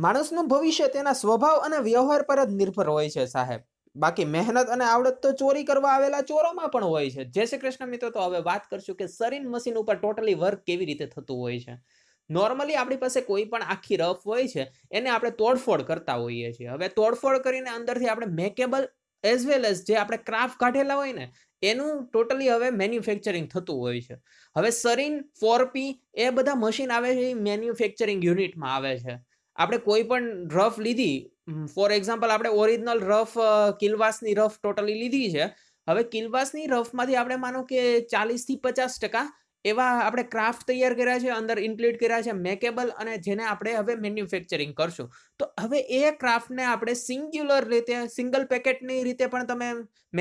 માણસનું ભવિષ્ય તેના સ્વભાવ અને વ્યવહાર પર જ નિર્ભર હોય છે સાહેબ બાકી મહેનત અને આવડત તો ચોરી કરવા આવેલા ચોરોમાં પણ હોય છે જય શ્રી કૃષ્ણ મિત્રો તો હવે વાત કરશું કે સરીન મશીન ઉપર ટોટલી વર્ક કેવી રીતે થતું હોય છે નોર્મલી આપણી પાસે કોઈ પણ આખી રફ હોય છે એને આપણે તોડફોડ કરતા હોઈએ છીએ હવે તોડફોડ કરીને અંદરથી આપણે મેકેબલ એઝ વેલ એઝ જે આપણે ક્રાફ્ટ કાઢેલા હોય ને એનું ટોટલી હવે મેન્યુફેક્ચરિંગ થતું હોય છે હવે સરીન ફોરપી એ બધા મશીન આવે છે એ મેન્યુફેક્ચરિંગ યુનિટમાં આવે છે આપણે કોઈ પણ રફ લીધી ફોર એક્ઝામ્પલ આપણે ઓરિજિનલ રફ કિલવાસની રફ ટોટલી લીધી છે હવે કિલવાસની રફમાંથી આપણે માનો કે ચાલીસથી પચાસ ટકા એવા આપણે ક્રાફ્ટ તૈયાર કર્યા છે અંદર ઇન્ક્લુડ કર્યા છે મેકેબલ અને જેને આપણે હવે મેન્યુફેક્ચરિંગ કરશું તો હવે એ ક્રાફ્ટને આપણે સિંગ્યુલર રીતે સિંગલ પેકેટની રીતે પણ તમે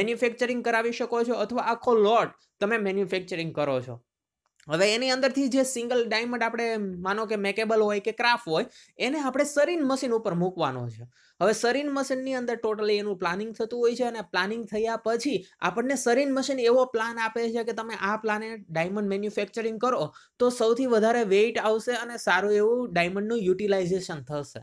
મેન્યુફેક્ચરિંગ કરાવી શકો છો અથવા આખો લોટ તમે મેન્યુફેક્ચરિંગ કરો છો હવે એની અંદરથી જે સિંગલ ડાયમંડ આપણે માનો કે મેકેબલ હોય કે ક્રાફ્ટ હોય એને આપણે સરીન મશીન ઉપર મૂકવાનો છે હવે સરીન મશીનની અંદર ટોટલી એનું પ્લાનિંગ થતું હોય છે અને પ્લાનિંગ થયા પછી આપણને સરીન મશીન એવો પ્લાન આપે છે કે તમે આ પ્લાને ડાયમંડ મેન્યુફેક્ચરિંગ કરો તો સૌથી વધારે વેઇટ આવશે અને સારું એવું ડાયમંડનું યુટિલાઇઝેશન થશે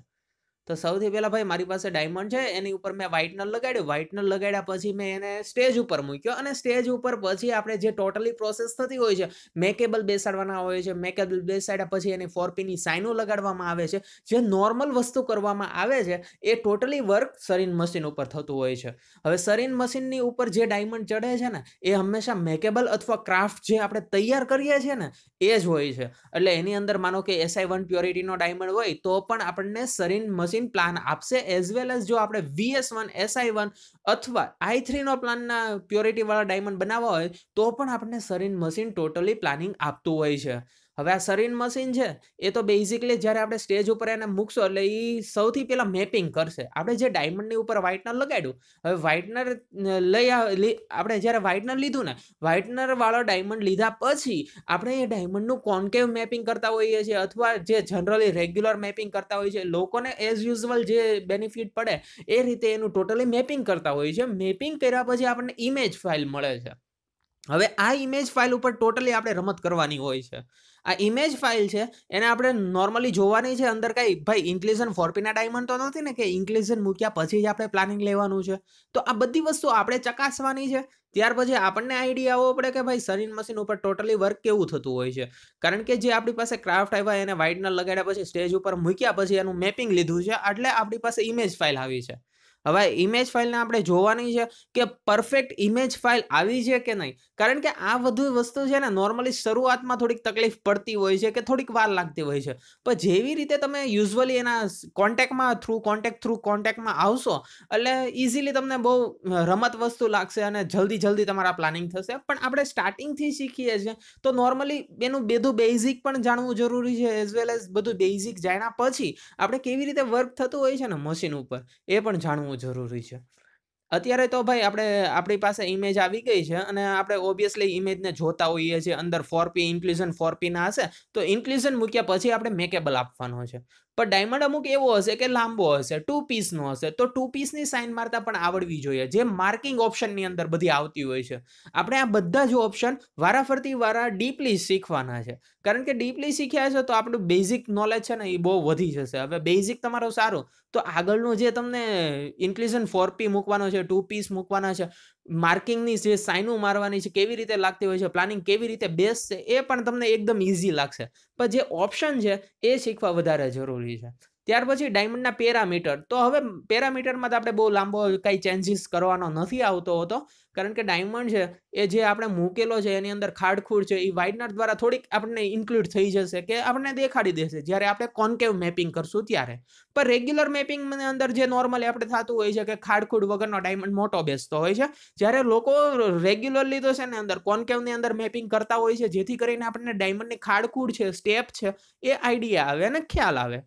તો સૌથી પહેલાં ભાઈ મારી પાસે ડાયમંડ છે એની ઉપર મેં વ્હાઇટનર લગાડ્યું વ્હાઇટનર લગાડ્યા પછી મેં એને સ્ટેજ ઉપર મૂક્યો અને સ્ટેજ ઉપર પછી આપણે જે ટોટલી પ્રોસેસ થતી હોય છે મેકેબલ બેસાડવાના હોય છે મેકેબલ બેસાડ્યા પછી એની ફોરપીની સાઇનો લગાડવામાં આવે છે જે નોર્મલ વસ્તુ કરવામાં આવે છે એ ટોટલી વર્ક સરીન મશીન ઉપર થતું હોય છે હવે સરીન મશીનની ઉપર જે ડાયમંડ ચડે છે ને એ હંમેશા મેકેબલ અથવા ક્રાફ્ટ જે આપણે તૈયાર કરીએ છીએ ને એ જ હોય છે એટલે એની અંદર માનો કે એસઆઈ વન પ્યોરિટીનો ડાયમંડ હોય તો પણ આપણને સરીન મશીન વેક્સિન પ્લાન આપશે એઝ વેલ એઝ જો આપણે વીએસ વન એસઆઈ વન અથવા આઈ થ્રીનો પ્લાનના પ્યોરિટીવાળા ડાયમંડ બનાવવા હોય તો પણ આપણને સરીન મશીન ટોટલી પ્લાનિંગ આપતું હોય છે હવે આ સરીન મશીન છે એ તો બેઝિકલી જ્યારે આપણે સ્ટેજ ઉપર એને મૂકશો એટલે એ સૌથી પહેલાં મેપિંગ કરશે આપણે જે ડાયમંડની ઉપર વ્હાઇટનર લગાડ્યું હવે વ્હાઇટનર લઈ આપણે જ્યારે વ્હાઇટનર લીધું ને વ્હાઇટનરવાળો ડાયમંડ લીધા પછી આપણે એ ડાયમંડનું કોન્કેવ મેપિંગ કરતા હોઈએ છીએ અથવા જે જનરલી રેગ્યુલર મેપિંગ કરતા હોઈએ છીએ લોકોને એઝ યુઝવલ જે બેનિફિટ પડે એ રીતે એનું ટોટલી મેપિંગ કરતા હોઈએ છીએ મેપિંગ કર્યા પછી આપણને ઇમેજ ફાઇલ મળે છે હવે આ ઇમેજ ફાઇલ ઉપર ટોટલી આપણે રમત કરવાની હોય છે આ ઇમેજ ફાઇલ છે એને આપણે નોર્મલી જોવાની છે અંદર કાંઈ ભાઈ ઇન્ક્લેઝન ફોર્પીના ડાયમંડ તો નથી ને કે ઇન્કલિઝન મૂક્યા પછી જ આપણે પ્લાનિંગ લેવાનું છે તો આ બધી વસ્તુ આપણે ચકાસવાની છે ત્યાર પછી આપણને આઈડિયા આવવો પડે કે ભાઈ સરીન મશીન ઉપર ટોટલી વર્ક કેવું થતું હોય છે કારણ કે જે આપણી પાસે ક્રાફ્ટ આવ્યા એને વાઇડનર લગાડ્યા પછી સ્ટેજ ઉપર મૂક્યા પછી એનું મેપિંગ લીધું છે એટલે આપણી પાસે ઇમેજ ફાઇલ આવી છે હવે ઇમેજ ફાઇલને આપણે જોવાની છે કે પરફેક્ટ ઇમેજ ફાઇલ આવી છે કે નહીં કારણ કે આ બધું વસ્તુ છે ને નોર્મલી શરૂઆતમાં થોડીક તકલીફ પડતી હોય છે કે થોડીક વાર લાગતી હોય છે પણ જેવી રીતે તમે યુઝવલી એના કોન્ટેક્ટમાં થ્રુ કોન્ટેક્ટ થ્રુ કોન્ટેક્ટમાં આવશો એટલે ઇઝીલી તમને બહુ રમત વસ્તુ લાગશે અને જલ્દી જલ્દી તમારા પ્લાનિંગ થશે પણ આપણે સ્ટાર્ટિંગથી શીખીએ છીએ તો નોર્મલી એનું બધું બેઝિક પણ જાણવું જરૂરી છે એઝ વેલ એઝ બધું બેઝિક જાણ્યા પછી આપણે કેવી રીતે વર્ક થતું હોય છે ને મશીન ઉપર એ પણ જાણવું જરૂરી છે અત્યારે તો ભાઈ આપણે આપણી પાસે ઇમેજ આવી ગઈ છે અને આપણે ઓબ્વિયસલી ઇમેજને જોતા હોઈએ છીએ અંદર ફોર પી ઇન્ક્લુઝન ફોર પીના હશે તો ઇન્ક્લુઝન મૂક્યા પછી આપણે મેકેબલ આપવાનો છે પણ ડાયમંડ અમુક એવો હશે કે લાંબો હશે ટુ પીસનો હશે તો ટુ પીસની સાઇન મારતા પણ આવડવી જોઈએ જે માર્કિંગ ઓપ્શનની અંદર બધી આવતી હોય છે આપણે આ બધા જ ઓપ્શન વારાફરતી વારા ડીપલી શીખવાના છે કારણ કે ડીપલી શીખ્યા છે તો આપણું બેઝિક નોલેજ છે ને એ બહુ વધી જશે હવે બેઝિક તમારો સારો તો આગળનું જે તમને ઇન્ક્લુઝન ફોર પી મૂકવાનો છે ટુ પીસ મૂકવાના છે માર્કિંગની જે સાઇનો મારવાની છે કેવી રીતે લાગતી હોય છે પ્લાનિંગ કેવી રીતે બેસશે એ પણ તમને એકદમ ઇઝી લાગશે પણ જે ઓપ્શન છે એ શીખવા વધારે જરૂરી છે ત્યાર પછી ડાયમંડના પેરામીટર તો હવે પેરામીટરમાં તો આપણે બહુ લાંબો કાંઈ ચેન્જીસ કરવાનો નથી આવતો હતો કારણ કે ડાયમંડ છે એ જે આપણે મૂકેલો છે એની અંદર ખાડખૂડ છે એ વાઇટનર દ્વારા થોડીક આપણને ઇન્ક્લુડ થઈ જશે કે આપણને દેખાડી દેશે જ્યારે આપણે કોનકેવ મેપિંગ કરશું ત્યારે પણ રેગ્યુલર મેપિંગની અંદર જે નોર્મલી આપણે થતું હોય છે કે ખાડખૂડ વગરનો ડાયમંડ મોટો બેસતો હોય છે જ્યારે લોકો રેગ્યુલરલી તો છે ને અંદર કોનકેવની અંદર મેપિંગ કરતા હોય છે જેથી કરીને આપણને ડાયમંડની ખાડખૂડ છે સ્ટેપ છે એ આઈડિયા આવે અને ખ્યાલ આવે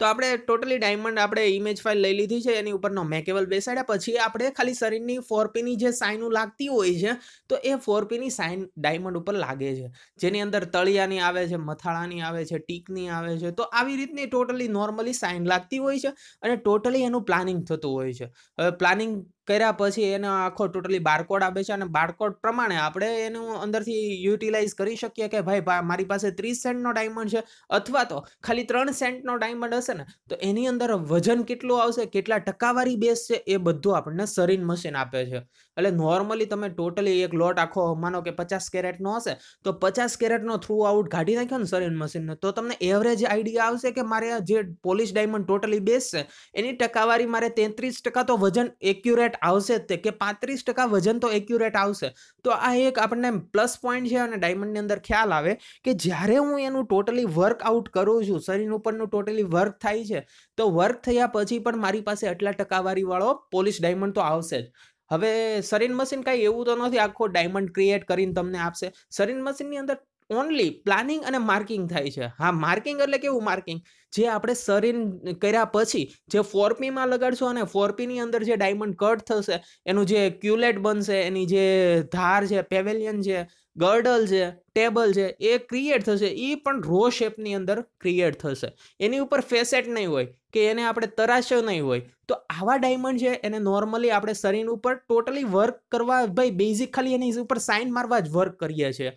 તો આપણે ટોટલી ડાયમંડ આપણે ઇમેજ ફાઇલ લઈ લીધી છે એની ઉપરનો મેકેબલ બેસાડ્યા પછી આપણે ખાલી શરીરની ફોરપીની જે સાઇનો લાગતી હોય છે તો એ ફોરપીની સાઇન ડાયમંડ ઉપર લાગે છે જેની અંદર તળિયાની આવે છે મથાળાની આવે છે ટીકની આવે છે તો આવી રીતની ટોટલી નોર્મલી સાઇન લાગતી હોય છે અને ટોટલી એનું પ્લાનિંગ થતું હોય છે હવે પ્લાનિંગ કર્યા પછી એનો આખો ટોટલી બારકોડ આપે છે અને બારકોડ પ્રમાણે આપણે એનું અંદરથી યુટિલાઇઝ કરી શકીએ કે ભાઈ મારી પાસે ત્રીસ સેન્ટનો ડાયમંડ છે અથવા તો ખાલી ત્રણ સેન્ટનો ડાયમંડ હશે ને તો એની અંદર વજન કેટલું આવશે કેટલા ટકાવારી બેસ છે એ બધું આપણને સરીન મશીન આપે છે એટલે નોર્મલી તમે ટોટલી એક લોટ આખો માનો કે પચાસ કેરેટનો હશે તો પચાસ કેરેટનો થ્રુ આઉટ કાઢી નાખ્યો ને સરીન મશીનનો તો તમને એવરેજ આઈડિયા આવશે કે મારે જે પોલિશ ડાયમંડ ટોટલી બેસ છે એની ટકાવારી મારે તેત્રીસ ટકા તો વજન એક્યુરેટ આવશે જ તે કે પાંત્રીસ ટકા વજન તો એક્યુરેટ આવશે તો આ એક આપણને પ્લસ પોઈન્ટ છે અને ડાયમંડની અંદર ખ્યાલ આવે કે જ્યારે હું એનું ટોટલી વર્કઆઉટ કરું છું શરીર ઉપરનું ટોટલી વર્ક થાય છે તો વર્ક થયા પછી પણ મારી પાસે આટલા ટકાવારીવાળો પોલીસ ડાયમંડ તો આવશે જ હવે સરીન મશીન કાંઈ એવું તો નથી આખો ડાયમંડ ક્રિએટ કરીને તમને આપશે સરીન મશીનની અંદર ઓનલી પ્લાનિંગ અને માર્કિંગ થાય છે હા માર્કિંગ એટલે કેવું માર્કિંગ જે આપણે સરીન કર્યા પછી જે ફોરપીમાં લગાડશું અને ફોરપીની અંદર જે ડાયમંડ કટ થશે એનું જે ક્યુલેટ બનશે એની જે ધાર છે પેવેલિયન છે ગર્ડલ છે ટેબલ છે એ ક્રિએટ થશે એ પણ રો શેપની અંદર ક્રિએટ થશે એની ઉપર ફેસેટ નહીં હોય કે એને આપણે તરાશ્યો નહીં હોય તો આવા ડાયમંડ છે એને નોર્મલી આપણે શરીર ઉપર ટોટલી વર્ક કરવા ભાઈ બેઝિક ખાલી એની ઉપર સાઇન મારવા જ વર્ક કરીએ છીએ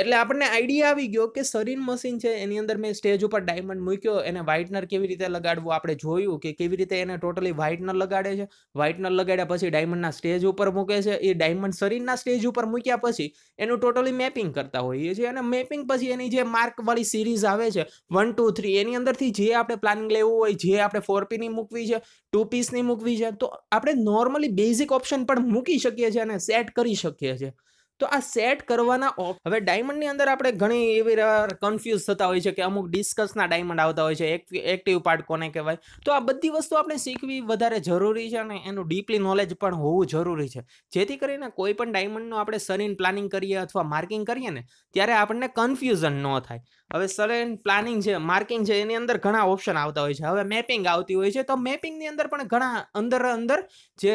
એટલે આપણને આઈડિયા આવી ગયો કે સરીન મશીન છે એની અંદર મેં સ્ટેજ ઉપર ડાયમંડ મૂક્યો એને વ્હાઇટનર કેવી રીતે લગાડવું આપણે જોયું કે કેવી રીતે એને ટોટલી વ્હાઇટનર લગાડે છે વ્હાઇટનર લગાડ્યા પછી ડાયમંડના સ્ટેજ ઉપર મૂકે છે એ ડાયમંડ સરીનના સ્ટેજ ઉપર મૂક્યા પછી એનું ટોટલી મેપિંગ કરતા હોઈએ છીએ અને મેપિંગ પછી એની જે માર્કવાળી સિરીઝ આવે છે વન ટુ થ્રી એની અંદરથી જે આપણે પ્લાનિંગ લેવું હોય જે આપણે ફોર પીની મૂકવી છે ટુ પીસની મૂકવી છે તો આપણે નોર્મલી બેઝિક ઓપ્શન પણ મૂકી શકીએ છીએ અને સેટ કરી શકીએ છીએ તો આ સેટ કરવાના ઓફ હવે ડાયમંડની અંદર આપણે ઘણી એવી કન્ફ્યુઝ થતા હોય છે કે અમુક ડિસ્કસના ડાયમંડ આવતા હોય છે એક્ટિવ પાર્ટ કોને કહેવાય તો આ બધી વસ્તુ આપણે શીખવી વધારે જરૂરી છે અને એનું ડીપલી નોલેજ પણ હોવું જરૂરી છે જેથી કરીને કોઈ પણ ડાયમંડનું આપણે સરીન પ્લાનિંગ કરીએ અથવા માર્કિંગ કરીએ ને ત્યારે આપણને કન્ફ્યુઝન ન થાય હવે સરેન પ્લાનિંગ છે માર્કિંગ છે એની અંદર ઘણા ઓપ્શન આવતા હોય છે હવે મેપિંગ આવતી હોય છે તો મેપિંગની અંદર પણ ઘણા અંદર અંદર જે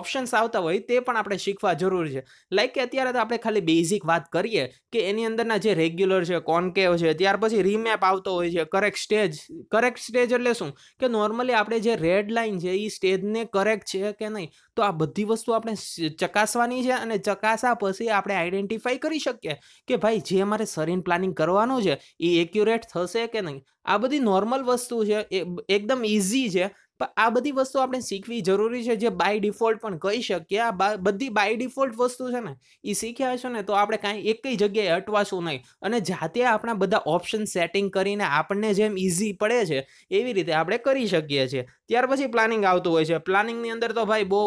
ઓપ્શન્સ આવતા હોય તે પણ આપણે શીખવા જરૂરી છે લાઈક કે અત્યારે આપણે ખાલી બેઝિક વાત કરીએ કે એની અંદરના જે રેગ્યુલર છે કોન્કેવ છે ત્યાર પછી રીમેપ આવતો હોય છે કરેક્ટ સ્ટેજ કરેક્ટ સ્ટેજ એટલે શું કે નોર્મલી આપણે જે રેડ લાઇન છે એ સ્ટેજને કરેક્ટ છે કે નહીં તો આ બધી વસ્તુ આપણે ચકાસવાની છે અને ચકાસા પછી આપણે આઈડેન્ટિફાઈ કરી શકીએ કે ભાઈ જે અમારે સરીન પ્લાનિંગ કરવાનું છે એ એક્યુરેટ થશે કે નહીં આ બધી નોર્મલ વસ્તુ છે એ એકદમ ઇઝી છે પણ આ બધી વસ્તુ આપણે શીખવી જરૂરી છે જે બાય ડિફોલ્ટ પણ કહી શકીએ આ બધી બાય ડિફોલ્ટ વસ્તુ છે ને એ શીખ્યા છો ને તો આપણે કાંઈ એક જગ્યાએ અટવાશું નહીં અને જાતે આપણા બધા ઓપ્શન સેટિંગ કરીને આપણને જેમ ઇઝી પડે છે એવી રીતે આપણે કરી શકીએ છીએ ત્યાર પછી પ્લાનિંગ આવતું હોય છે પ્લાનિંગની અંદર તો ભાઈ બહુ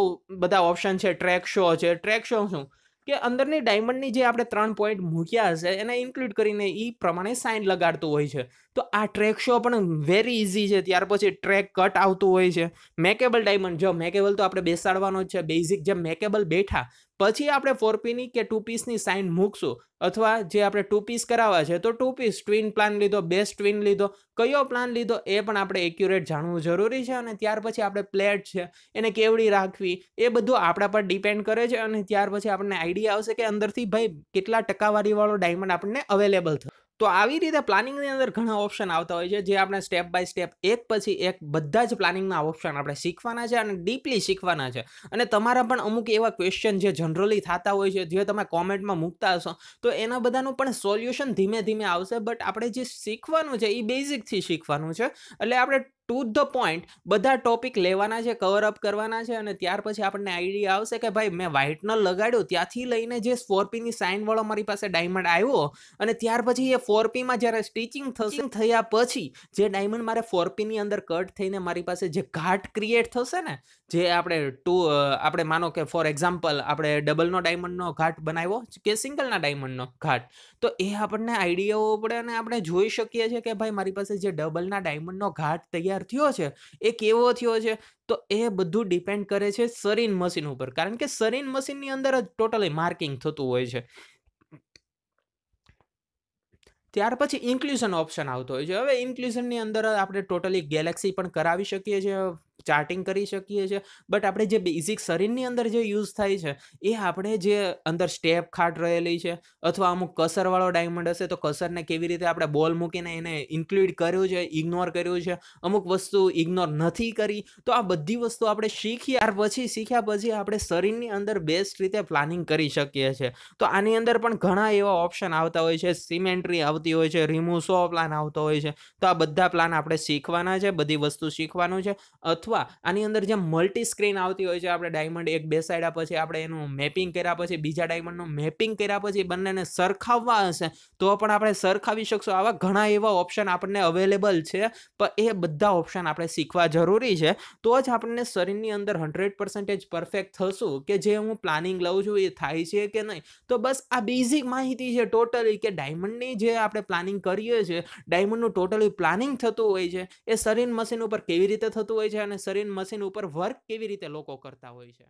બધા ઓપ્શન છે ટ્રેક શો છે ટ્રેક શો શું કે અંદરની ડાયમંડની જે આપણે ત્રણ પોઈન્ટ મૂક્યા હશે એને ઇન્ક્લુડ કરીને એ પ્રમાણે સાઇન લગાડતું હોય છે તો આ ટ્રેક શો પણ વેરી ઇઝી છે ત્યાર પછી ટ્રેક કટ આવતું હોય છે મેકેબલ ડાયમંડ જો મેકેબલ તો આપણે બેસાડવાનો જ છે બેઝિક જેમ મેકેબલ બેઠા પછી આપણે ફોર પીની કે ટુ પીસની સાઇન મૂકશું અથવા જે આપણે ટુ પીસ કરાવવા છે તો ટુ પીસ ટ્વિન પ્લાન લીધો બેસ્ટ ટ્વિન લીધો કયો પ્લાન લીધો એ પણ આપણે એક્યુરેટ જાણવું જરૂરી છે અને ત્યાર પછી આપણે પ્લેટ છે એને કેવડી રાખવી એ બધું આપણા પર ડિપેન્ડ કરે છે અને ત્યાર પછી આપણને આઈડિયા આવશે કે અંદરથી ભાઈ કેટલા ટકાવારીવાળો ડાયમંડ આપણને અવેલેબલ થશે તો આવી રીતે પ્લાનિંગની અંદર ઘણા ઓપ્શન આવતા હોય છે જે આપણે સ્ટેપ બાય સ્ટેપ એક પછી એક બધા જ પ્લાનિંગના ઓપ્શન આપણે શીખવાના છે અને ડીપલી શીખવાના છે અને તમારા પણ અમુક એવા ક્વેશ્ચન જે જનરલી થતા હોય છે જે તમે કોમેન્ટમાં મૂકતા હશો તો એના બધાનું પણ સોલ્યુશન ધીમે ધીમે આવશે બટ આપણે જે શીખવાનું છે એ બેઝિકથી શીખવાનું છે એટલે આપણે ટુ ધ પોઈન્ટ બધા ટોપિક લેવાના છે કવર અપ કરવાના છે અને ત્યાર પછી આપણને આઈડિયા આવશે કે ભાઈ મેં વ્હાઇટનર લગાડ્યો ત્યાંથી લઈને જે સ્કોર્પીની સાઇનવાળો મારી પાસે ડાયમંડ આવ્યો અને ત્યાર પછી એ ફોરપીમાં જ્યારે સ્ટિચિંગ થશે થયા પછી જે ડાયમંડ મારે ફોરપીની અંદર કટ થઈને મારી પાસે જે ઘાટ ક્રિએટ થશે ને જે આપણે ટુ આપણે માનો કે ફોર એક્ઝામ્પલ આપણે ડબલનો ડાયમંડનો ઘાટ બનાવ્યો કે સિંગલના ડાયમંડનો ઘાટ તો એ આપણને આઈડિયાઓ પડે અને આપણે જોઈ શકીએ છીએ કે ભાઈ મારી પાસે જે ડબલના ડાયમંડનો ઘાટ તૈયાર ફેર થયો છે એ કેવો થયો છે તો એ બધું ડિપેન્ડ કરે છે સરીન મશીન ઉપર કારણ કે સરીન મશીનની અંદર જ ટોટલી માર્કિંગ થતું હોય છે ત્યાર પછી ઇન્ક્લુઝન ઓપ્શન આવતો હોય છે હવે ઇન્ક્લુઝનની અંદર આપણે ટોટલી ગેલેક્સી પણ કરાવી શકીએ છીએ ચાર્ટિંગ કરી શકીએ છીએ બટ આપણે જે બેઝિક શરીરની અંદર જે યુઝ થાય છે એ આપણે જે અંદર સ્ટેપ ખાટ રહેલી છે અથવા અમુક કસરવાળો ડાયમંડ હશે તો કસરને કેવી રીતે આપણે બોલ મૂકીને એને ઇન્ક્લુડ કર્યું છે ઇગ્નોર કર્યું છે અમુક વસ્તુ ઇગ્નોર નથી કરી તો આ બધી વસ્તુ આપણે શીખી ત્યાર પછી શીખ્યા પછી આપણે શરીરની અંદર બેસ્ટ રીતે પ્લાનિંગ કરી શકીએ છીએ તો આની અંદર પણ ઘણા એવા ઓપ્શન આવતા હોય છે સિમેન્ટ્રી આવતી હોય છે રિમૂવ સો પ્લાન આવતો હોય છે તો આ બધા પ્લાન આપણે શીખવાના છે બધી વસ્તુ શીખવાનું છે અથવા અથવા આની અંદર જે મલ્ટી સ્ક્રીન આવતી હોય છે આપણે ડાયમંડ એક બેસાડ્યા પછી આપણે એનું મેપિંગ કર્યા પછી બીજા ડાયમંડનું મેપિંગ કર્યા પછી બંનેને સરખાવવા હશે તો પણ આપણે સરખાવી શકશું આવા ઘણા એવા ઓપ્શન આપણને અવેલેબલ છે પણ એ બધા ઓપ્શન આપણે શીખવા જરૂરી છે તો જ આપણને શરીરની અંદર હંડ્રેડ પર્સન્ટેજ પરફેક્ટ થશું કે જે હું પ્લાનિંગ લઉં છું એ થાય છે કે નહીં તો બસ આ બેઝિક માહિતી છે ટોટલી કે ડાયમંડની જે આપણે પ્લાનિંગ કરીએ છીએ ડાયમંડનું ટોટલી પ્લાનિંગ થતું હોય છે એ શરીર મશીન ઉપર કેવી રીતે થતું હોય છે અને અને શરીર મશીન ઉપર વર્ક કેવી રીતે લોકો કરતા હોય છે